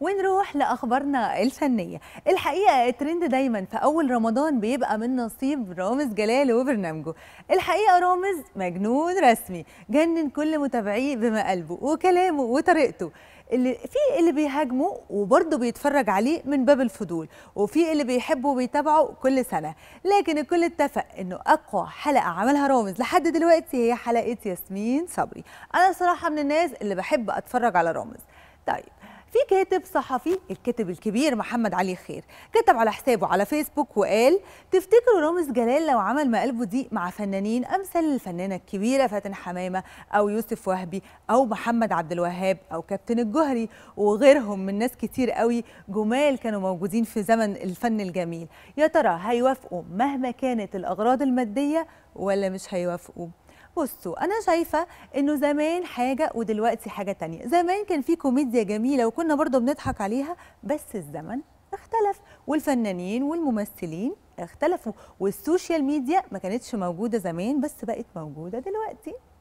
ونروح لاخبارنا الفنيه الحقيقه الترند دايما في اول رمضان بيبقى من نصيب رامز جلال وبرنامجه الحقيقه رامز مجنون رسمي جنن كل متابعيه بما قلبه وكلامه وطريقته اللي في اللي بيهاجمه وبرضه بيتفرج عليه من باب الفضول وفي اللي بيحبه وبيتابعه كل سنه لكن الكل اتفق انه اقوى حلقه عملها رامز لحد دلوقتي هي حلقه ياسمين صبري انا صراحه من الناس اللي بحب اتفرج على رامز طيب في كاتب صحفي الكاتب الكبير محمد علي خير كتب على حسابه على فيسبوك وقال تفتكروا رامز جلال لو عمل مقالبه دي مع فنانين امثال الفنانه الكبيره فاتن حمامه او يوسف وهبي او محمد عبد الوهاب او كابتن الجهري وغيرهم من ناس كتير قوي جمال كانوا موجودين في زمن الفن الجميل يا ترى هيوافقوا مهما كانت الاغراض الماديه ولا مش هيوافقوا بصوا انا شايفه انه زمان حاجه ودلوقتي حاجه تانية زمان كان في كوميديا جميله وكنا برضو بنضحك عليها بس الزمن اختلف والفنانين والممثلين اختلفوا والسوشيال ميديا ما كانتش موجوده زمان بس بقت موجوده دلوقتي